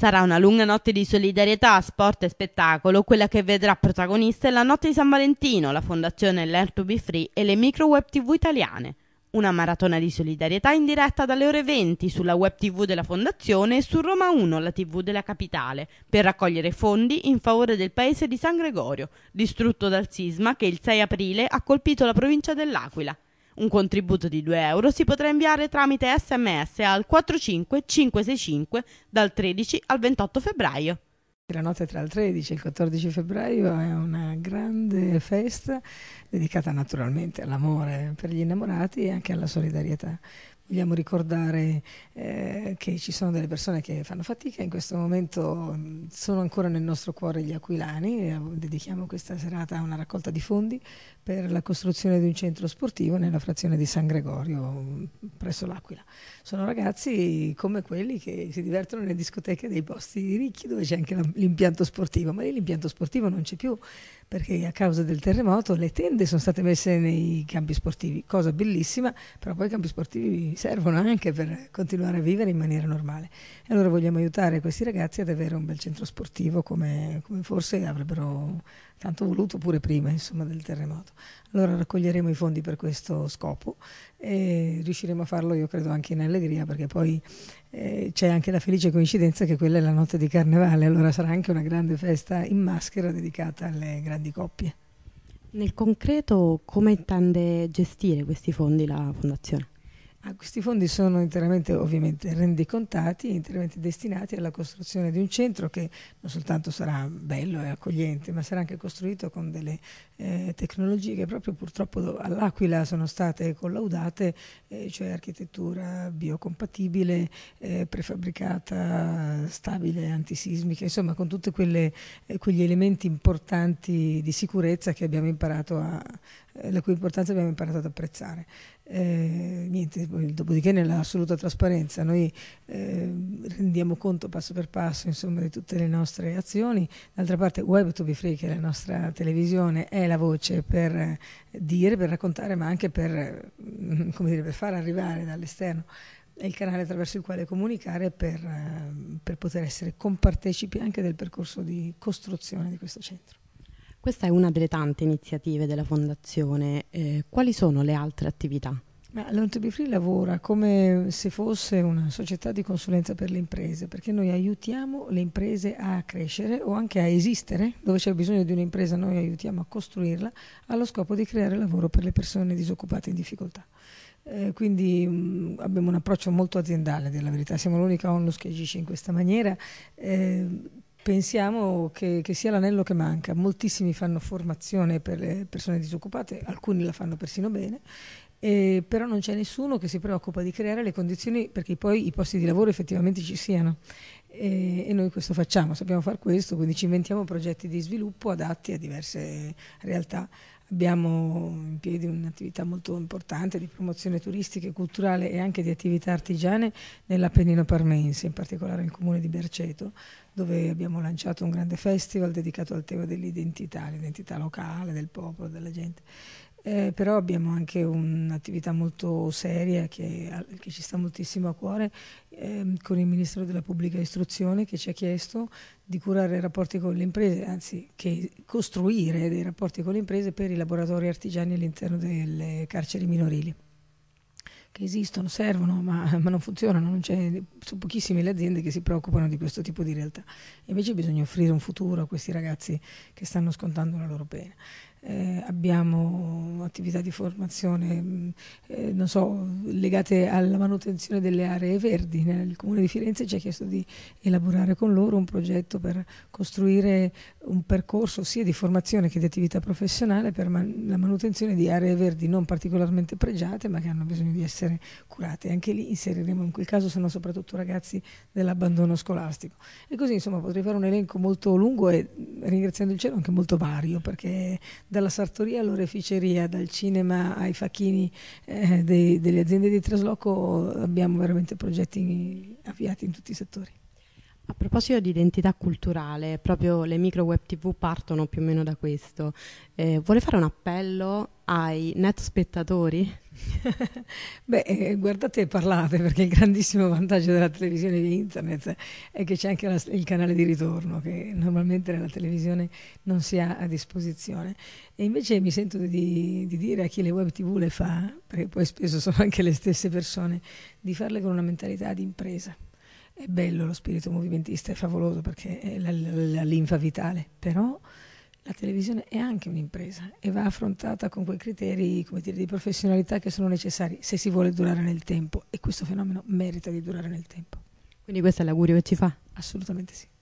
Sarà una lunga notte di solidarietà, sport e spettacolo, quella che vedrà protagoniste la Notte di San Valentino, la Fondazione Learn to Be Free e le micro web TV italiane. Una maratona di solidarietà in diretta dalle ore 20 sulla web TV della Fondazione e su Roma 1, la TV della capitale, per raccogliere fondi in favore del paese di San Gregorio, distrutto dal sisma che il 6 aprile ha colpito la provincia dell'Aquila. Un contributo di 2 euro si potrà inviare tramite sms al 45565 dal 13 al 28 febbraio. La notte tra il 13 e il 14 febbraio è una grande festa dedicata naturalmente all'amore per gli innamorati e anche alla solidarietà, vogliamo ricordare eh, che ci sono delle persone che fanno fatica, in questo momento mm, sono ancora nel nostro cuore gli aquilani, eh, dedichiamo questa serata a una raccolta di fondi per la costruzione di un centro sportivo nella frazione di San Gregorio mm, presso l'Aquila. Sono ragazzi come quelli che si divertono nelle discoteche dei posti ricchi dove c'è anche l'impianto sportivo, ma lì l'impianto sportivo non c'è più perché a causa del terremoto le tende sono state messe nei campi sportivi, cosa bellissima, però poi i campi sportivi servono anche per continuare a vivere in maniera normale. E allora vogliamo aiutare questi ragazzi ad avere un bel centro sportivo come, come forse avrebbero tanto voluto pure prima insomma, del terremoto. Allora raccoglieremo i fondi per questo scopo e riusciremo a farlo io credo anche in allegria perché poi eh, c'è anche la felice coincidenza che quella è la notte di carnevale, allora sarà anche una grande festa in maschera dedicata alle grandi coppie. Nel concreto come intende gestire questi fondi la Fondazione? Ah, questi fondi sono interamente ovviamente rendicontati, interamente destinati alla costruzione di un centro che non soltanto sarà bello e accogliente, ma sarà anche costruito con delle eh, tecnologie che proprio purtroppo all'Aquila sono state collaudate, eh, cioè architettura biocompatibile, eh, prefabbricata, stabile, antisismica, insomma con tutti eh, quegli elementi importanti di sicurezza che abbiamo imparato a, eh, la cui importanza abbiamo imparato ad apprezzare. Eh, niente, poi, dopodiché nell'assoluta trasparenza noi eh, rendiamo conto passo per passo insomma, di tutte le nostre azioni. D'altra parte Web to be Free, che è la nostra televisione, è la voce per eh, dire, per raccontare, ma anche per, eh, dire, per far arrivare dall'esterno il canale attraverso il quale comunicare per, per, poter essere compartecipi anche del percorso di costruzione di questo centro. Questa è una delle tante iniziative della Fondazione. Eh, quali sono le altre attività? L'On to Free lavora come se fosse una società di consulenza per le imprese, perché noi aiutiamo le imprese a crescere o anche a esistere, dove c'è bisogno di un'impresa noi aiutiamo a costruirla, allo scopo di creare lavoro per le persone disoccupate in difficoltà. Eh, quindi mh, mm, abbiamo un approccio molto aziendale della verità, siamo l'unica onlus che agisce in questa maniera. Eh, Pensiamo che, che sia l'anello che manca. Moltissimi fanno formazione per le persone disoccupate, alcuni la fanno persino bene, eh, però non c'è nessuno che si preoccupa di creare le condizioni perché poi i posti di lavoro effettivamente ci siano. E, e, noi questo facciamo, sappiamo far questo, quindi ci inventiamo progetti di sviluppo adatti a diverse realtà. Abbiamo in piedi un'attività molto importante di promozione turistica e culturale e anche di attività artigiane nell'Appennino Parmense, in particolare nel comune di Berceto, dove abbiamo lanciato un grande festival dedicato al tema dell'identità, l'identità locale, del popolo, della gente. Eh, però abbiamo anche un'attività molto seria che, che, ci sta moltissimo a cuore ehm, con il Ministro della Pubblica Istruzione che ci ha chiesto di curare i rapporti con le imprese, anzi che costruire dei rapporti con le imprese per i laboratori artigiani all'interno delle carceri minorili che esistono, servono, ma, ma non funzionano, non sono pochissime le aziende che si preoccupano di questo tipo di realtà. Invece bisogna offrire un futuro a questi ragazzi che stanno scontando la loro pena eh, abbiamo attività di formazione mm, eh, non so, legate alla manutenzione delle aree verdi. Il Comune di Firenze ci ha chiesto di elaborare con loro un progetto per costruire un percorso sia di formazione che di attività professionale per man la manutenzione di aree verdi non particolarmente pregiate ma che hanno bisogno di essere curate. Anche lì inseriremo, in quel caso sono soprattutto ragazzi dell'abbandono scolastico. E così insomma potrei fare un elenco molto lungo e mm, ringraziando il cielo anche molto vario perché dalla sartoria all'oreficeria, dal cinema ai facchini eh, dei, delle aziende di trasloco, abbiamo veramente progetti avviati in tutti i settori. A proposito di identità culturale, proprio le micro web tv partono più o meno da questo. Eh, vuole fare un appello ai net spettatori? Beh, eh, guardate e parlate perché il grandissimo vantaggio della televisione di internet è che c'è anche la, il canale di ritorno che normalmente nella televisione non si ha a disposizione. E invece mi sento di, di dire a chi le web tv le fa, perché poi spesso sono anche le stesse persone, di farle con una mentalità di impresa. È bello lo spirito movimentista, è favoloso perché è la, la, la linfa vitale, però la televisione è anche un'impresa e va affrontata con quei criteri dire, di professionalità che sono necessari se si vuole durare nel tempo e questo fenomeno merita di durare nel tempo. Quindi questo è l'augurio che ci fa? Assolutamente sì.